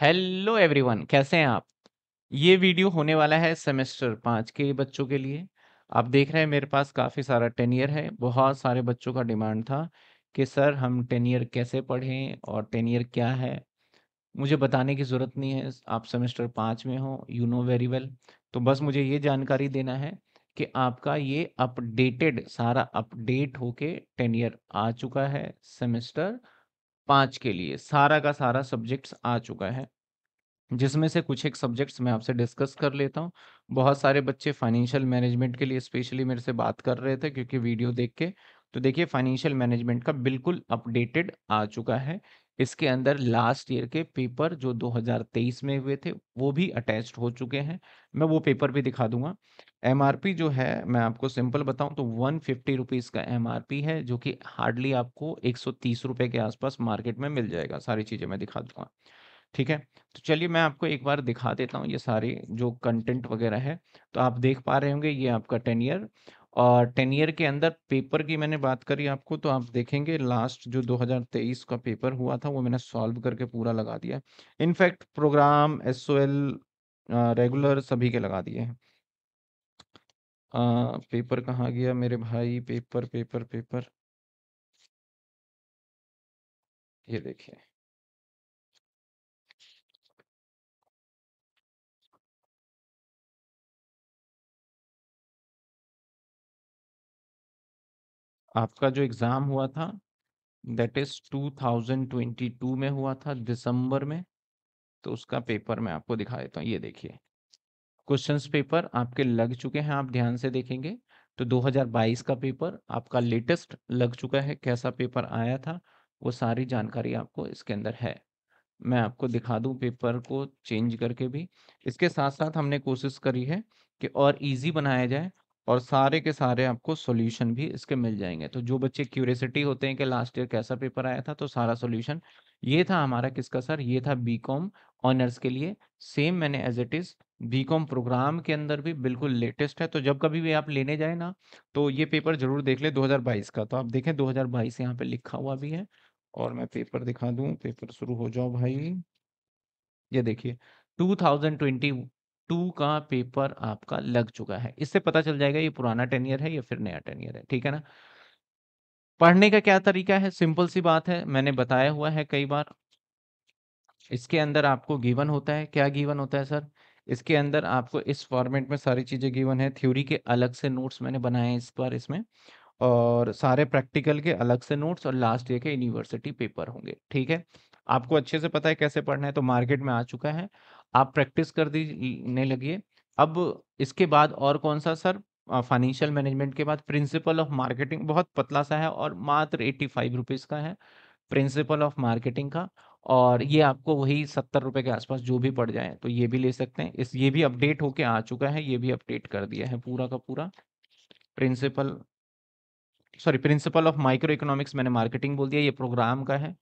Hello everyone कैसे हैं आप ये वीडियो होने वाला है सेमेस्टर पाँच के बच्चों के लिए आप देख रहे हैं मेरे पास काफ़ी सारा टेन ईयर है बहुत सारे बच्चों का डिमांड था कि सर हम टेन ईयर कैसे पढ़ें और टेन ईयर क्या है मुझे बताने की ज़रूरत नहीं है आप सेमेस्टर पाँच में हो यू नो वेरी वेल तो बस मुझे ये जानकारी देना है कि आपका ये अपडेटेड सारा अपडेट होके टेन ईयर आ चुका है सेमेस्टर पाँच के लिए सारा का सारा सब्जेक्ट्स आ चुका है जिसमें से कुछ एक सब्जेक्ट्स मैं आपसे डिस्कस कर लेता हूँ बहुत सारे बच्चे फाइनेंशियल मैनेजमेंट के लिए स्पेशली मेरे से बात कर रहे थे क्योंकि वीडियो देख के तो देखिए फाइनेंशियल मैनेजमेंट का बिल्कुल अपडेटेड आ चुका है इसके अंदर लास्ट ईयर के पेपर जो 2023 में हुए थे वो भी अटैच्ड हो चुके हैं मैं वो पेपर भी दिखा दूंगा एम जो है मैं आपको सिंपल बताऊं तो वन फिफ्टी रुपीज़ का एम है जो कि हार्डली आपको एक सौ तीस के आसपास मार्केट में मिल जाएगा सारी चीज़ें मैं दिखा दूंगा ठीक है तो चलिए मैं आपको एक बार दिखा देता हूँ ये सारे जो कंटेंट वगैरह है तो आप देख पा रहे होंगे ये आपका टेन ईयर और टेन ईयर के अंदर पेपर की मैंने बात करी आपको तो आप देखेंगे लास्ट जो 2023 का पेपर हुआ था वो मैंने सॉल्व करके पूरा लगा दिया इनफैक्ट प्रोग्राम एस रेगुलर सभी के लगा दिए हैं पेपर कहाँ गया मेरे भाई पेपर पेपर पेपर ये देखिए आपका जो एग्ज़ाम हुआ था दैट इज़ 2022 में हुआ था दिसंबर में तो उसका पेपर मैं आपको दिखा देता हूँ ये देखिए क्वेश्चंस पेपर आपके लग चुके हैं आप ध्यान से देखेंगे तो 2022 का पेपर आपका लेटेस्ट लग चुका है कैसा पेपर आया था वो सारी जानकारी आपको इसके अंदर है मैं आपको दिखा दूं पेपर को चेंज करके भी इसके साथ साथ हमने कोशिश करी है कि और इजी बनाया जाए और सारे के सारे आपको सॉल्यूशन भी इसके मिल जाएंगे तो जो बच्चे क्यूरियसिटी होते हैं कि लास्ट ईयर कैसा पेपर आया था तो सारा सॉल्यूशन ये था हमारा किसका सर ये था बीकॉम ऑनर्स के लिए सेम मैंने as it is B Com program के अंदर भी बिल्कुल लेटेस्ट है तो जब कभी भी आप लेने जाए ना तो ये पेपर जरूर देख ले 2022 का तो आप देखें 2022 यहाँ पे लिखा हुआ भी है और मैं पेपर दिखा दू पेपर शुरू हो जाओ भाई ये देखिए 2020 टू का पेपर आपका लग चुका है इससे पता चल जाएगा ये पुराना टेन ईयर है या फिर नया टेन ईयर है ठीक है ना पढ़ने का क्या तरीका है सिंपल सी बात है मैंने बताया हुआ है कई बार इसके अंदर आपको गिवन होता है क्या गिवन होता है सर इसके अंदर आपको इस फॉर्मेट में सारी चीज़ें गिवन है थ्योरी के अलग से नोट्स मैंने बनाए हैं इस बार इसमें और सारे प्रैक्टिकल के अलग से नोट्स और लास्ट ईयर के यूनिवर्सिटी पेपर होंगे ठीक है आपको अच्छे से पता है कैसे पढ़ना है तो मार्केट में आ चुका है आप प्रैक्टिस कर दीने लगिए अब इसके बाद और कौन सा सर फाइनेंशियल मैनेजमेंट के बाद प्रिंसिपल ऑफ मार्केटिंग बहुत पतला सा है और मात्र एट्टी फाइव रुपीज़ का है प्रिंसिपल ऑफ मार्केटिंग का और ये आपको वही सत्तर रुपये के आसपास जो भी पड़ जाए तो ये भी ले सकते हैं इस ये भी अपडेट होके आ चुका है ये भी अपडेट कर दिया है पूरा का पूरा principle sorry principle of micro economics मैंने मार्केटिंग बोल दिया ये प्रोग्राम का है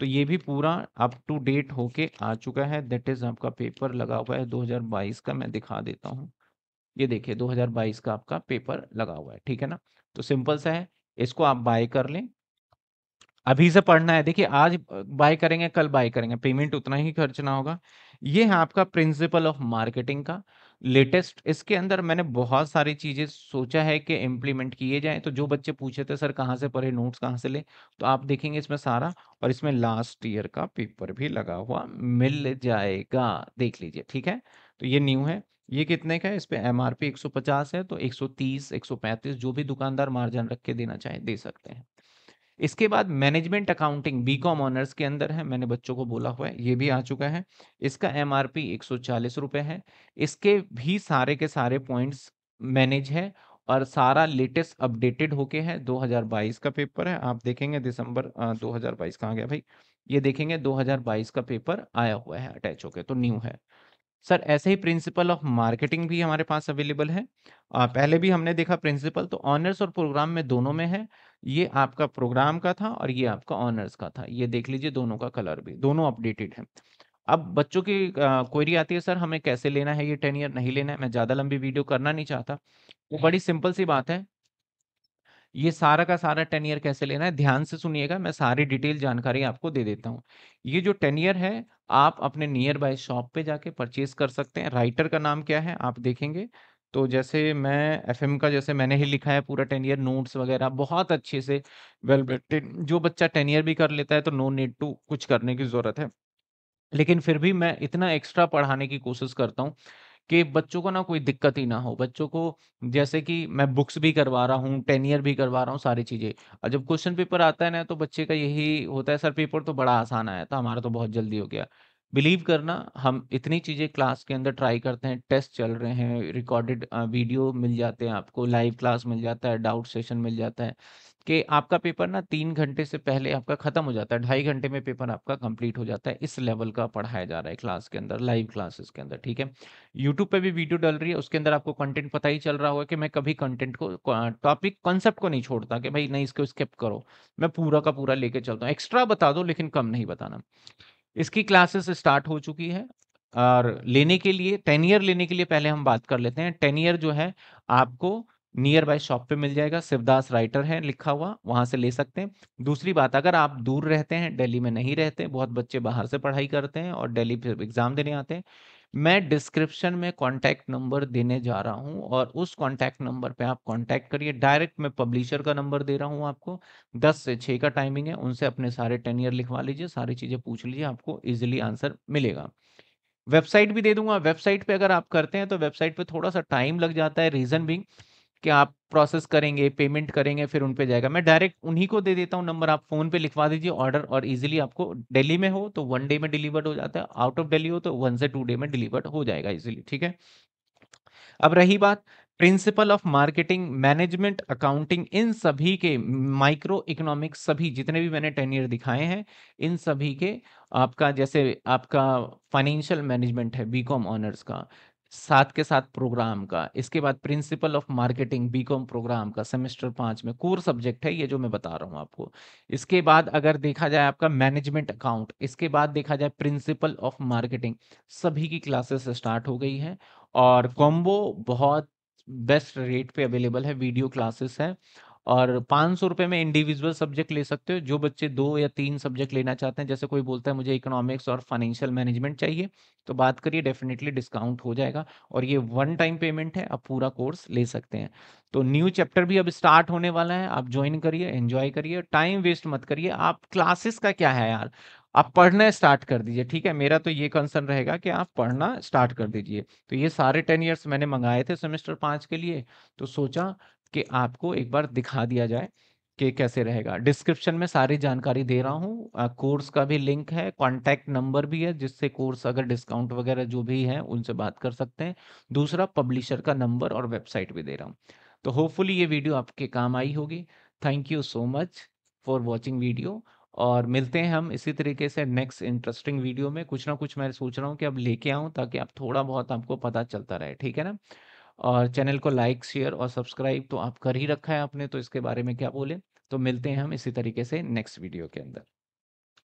तो ये भी पूरा अप टू डेट होके आ चुका है दैट इज आपका पेपर लगा हुआ है 2022 का मैं दिखा देता हूँ ये देखिए 2022 का आपका पेपर लगा हुआ है ठीक है ना तो सिंपल सा है इसको आप बाय कर लें अभी से पढ़ना है देखिए आज बाय करेंगे कल बाय करेंगे पेमेंट उतना ही खर्चना होगा ये है आपका प्रिंसिपल ऑफ मार्केटिंग का लेटेस्ट इसके अंदर मैंने बहुत सारी चीज़ें सोचा है कि इम्प्लीमेंट किए जाएं तो जो बच्चे पूछे थे सर कहाँ से पढ़े नोट्स कहाँ से ले तो आप देखेंगे इसमें सारा और इसमें लास्ट ईयर का पेपर भी लगा हुआ मिल जाएगा देख लीजिए ठीक है तो ये न्यू है ये कितने का है इस पर एम आर पी है तो एक सौ पैंतीस जो भी दुकानदार मार्जिन रख के देना चाहे दे सकते हैं इसके बाद management accounting B com honours के अंदर है मैंने बच्चों को बोला हुआ है ये भी आ चुका है इसका एम आर पी एक सौ चालीस रुपये है इसके भी सारे के सारे पॉइंट्स मैनेज है और सारा लेटेस्ट अपडेटेड होके है 2022 का पेपर है आप देखेंगे दिसंबर आ, 2022 कहाँ गया भाई ये देखेंगे 2022 का पेपर आया हुआ है अटैच होके तो न्यू है सर ऐसे ही प्रिंसिपल ऑफ मार्केटिंग भी हमारे पास अवेलेबल है आ, पहले भी हमने देखा प्रिंसिपल तो ऑनर्स और प्रोग्राम में दोनों में है ये आपका प्रोग्राम का था और ये आपका ऑनर्स का था ये देख लीजिए दोनों का कलर भी दोनों अपडेटेड है अब बच्चों की क्वेरी आती है सर हमें कैसे लेना है ये टेन ईयर नहीं लेना है मैं ज़्यादा लंबी वीडियो करना नहीं चाहता वो बड़ी सिंपल सी बात है ये सारा का सारा टेन ईयर कैसे लेना है ध्यान से सुनिएगा मैं सारी डिटेल जानकारी आपको दे देता हूँ ये जो टेन ईयर है आप अपने नियर बाय शॉप पे जाके परचेज कर सकते हैं राइटर का नाम क्या है आप देखेंगे तो जैसे मैं एफ का जैसे मैंने ही लिखा है पूरा टेन ईयर नोट्स वगैरह बहुत अच्छे से वेल जो बच्चा टेन ईयर भी कर लेता है तो नो नीड टू कुछ करने की ज़रूरत है लेकिन फिर भी मैं इतना एक्स्ट्रा पढ़ाने की कोशिश करता हूँ कि बच्चों को ना कोई दिक्कत ही ना हो बच्चों को जैसे कि मैं बुक्स भी करवा रहा हूँ टेन ईयर भी करवा रहा हूँ सारी चीज़ें और जब क्वेश्चन पेपर आता है ना तो बच्चे का यही होता है सर पेपर तो बड़ा आसान आया था हमारा तो बहुत जल्दी हो गया बिलीव करना हम इतनी चीज़ें क्लास के अंदर ट्राई करते हैं टेस्ट चल रहे हैं रिकॉर्डेड वीडियो मिल जाते हैं आपको लाइव क्लास मिल जाता है डाउट सेशन मिल जाता है कि आपका पेपर ना तीन घंटे से पहले आपका खत्म हो जाता है, ढाई घंटे में पेपर आपका कंप्लीट हो जाता है, इस लेवल का पढ़ाया जा रहा है क्लास के अंदर, लाइव क्लासेस के अंदर, ठीक है। यूट्यूब पे भी वीडियो डल रही है, उसके अंदर आपको कंटेंट पता ही चल रहा होगा कि मैं कभी कंटेंट को टॉपिक कॉन्सेप्ट को नहीं छोड़ता कि भाई नहीं इसको स्किप करो, मैं पूरा का पूरा लेके चलता हूँ, एक्स्ट्रा बता दो लेकिन कम नहीं बताना। इसकी क्लासेस स्टार्ट हो चुकी है और लेने के लिए टेन ईयर लेने के लिए पहले हम बात कर लेते हैं, टेन ईयर जो है आपको नियर बाय शॉप पे मिल जाएगा शिवदास राइटर है लिखा हुआ वहां से ले सकते हैं दूसरी बात अगर आप दूर रहते हैं दिल्ली में नहीं रहते बहुत बच्चे बाहर से पढ़ाई करते हैं और दिल्ली फिर एग्जाम देने आते हैं मैं डिस्क्रिप्शन में कॉन्टैक्ट नंबर देने जा रहा हूं और उस कॉन्टैक्ट नंबर पे आप कॉन्टैक्ट करिए डायरेक्ट मैं पब्लिशर का नंबर दे रहा हूं आपको दस से छह का टाइमिंग है उनसे अपने सारे टेन ईयर लिखवा लीजिए सारी चीज़ें पूछ लीजिए आपको इजीली आंसर मिलेगा वेबसाइट भी दे दूंगा वेबसाइट पे अगर आप करते हैं तो वेबसाइट पे थोड़ा सा टाइम लग जाता है रीज़न भी कि आप प्रोसेस करेंगे पेमेंट करेंगे फिर उन पे जाएगा मैं डायरेक्ट उन्हीं को दे देता हूँ नंबर आप फ़ोन पे लिखवा दीजिए ऑर्डर और इजीली आपको दिल्ली में हो तो वन डे में डिलीवर्ड हो जाता है आउट ऑफ दिल्ली हो तो वन से टू डे में डिलीवर्ड हो जाएगा इजीली ठीक है अब रही बात principle of marketing management accounting इन सभी के माइक्रो इकोनॉमिक सभी जितने भी मैंने टेन ईयर दिखाए हैं इन सभी के आपका जैसे आपका फाइनेंशियल मैनेजमेंट है बीकॉम ऑनर्स का साथ के साथ प्रोग्राम का इसके बाद principle of marketing B Com program का सेमेस्टर पांच में कोर सब्जेक्ट है ये जो मैं बता रहा हूँ आपको इसके बाद अगर देखा जाए आपका मैनेजमेंट अकाउंट इसके बाद देखा जाए प्रिंसिपल ऑफ मार्केटिंग सभी की क्लासेस स्टार्ट हो गई है और कॉम्बो बहुत बेस्ट रेट पे अवेलेबल है वीडियो क्लासेस है और पाँच सौ रुपये में इंडिविजुअल सब्जेक्ट ले सकते हो जो बच्चे दो या तीन सब्जेक्ट लेना चाहते हैं जैसे कोई बोलता है मुझे इकोनॉमिक्स और फाइनेंशियल मैनेजमेंट चाहिए तो बात करिए डेफिनेटली डिस्काउंट हो जाएगा और ये वन टाइम पेमेंट है आप पूरा कोर्स ले सकते हैं तो न्यू चैप्टर भी अब स्टार्ट होने वाला है आप ज्वाइन करिए इन्जॉय करिए टाइम वेस्ट मत करिए आप क्लासेस का क्या है यार आप पढ़ना स्टार्ट कर दीजिए ठीक है मेरा तो ये कंसर्न रहेगा कि आप पढ़ना स्टार्ट कर दीजिए तो ये सारे टेन ईयर्स मैंने मंगाए थे सेमेस्टर पाँच के लिए तो सोचा कि आपको एक बार दिखा दिया जाए कि कैसे रहेगा डिस्क्रिप्शन में सारी जानकारी दे रहा हूँ कोर्स का भी लिंक है कॉन्टैक्ट नंबर भी है जिससे कोर्स अगर डिस्काउंट वगैरह जो भी है उनसे बात कर सकते हैं दूसरा पब्लिशर का नंबर और वेबसाइट भी दे रहा हूँ तो होपफुली ये वीडियो आपके काम आई होगी thank you so much for watching video और मिलते हैं हम इसी तरीके से नेक्स्ट इंटरेस्टिंग वीडियो में कुछ ना कुछ मैं सोच रहा हूँ कि अब लेके आऊँ ताकि आप थोड़ा बहुत आपको पता चलता रहे ठीक है ना और चैनल को लाइक शेयर और सब्सक्राइब तो आप कर ही रखा है आपने तो इसके बारे में क्या बोले तो मिलते हैं हम इसी तरीके से नेक्स्ट वीडियो के अंदर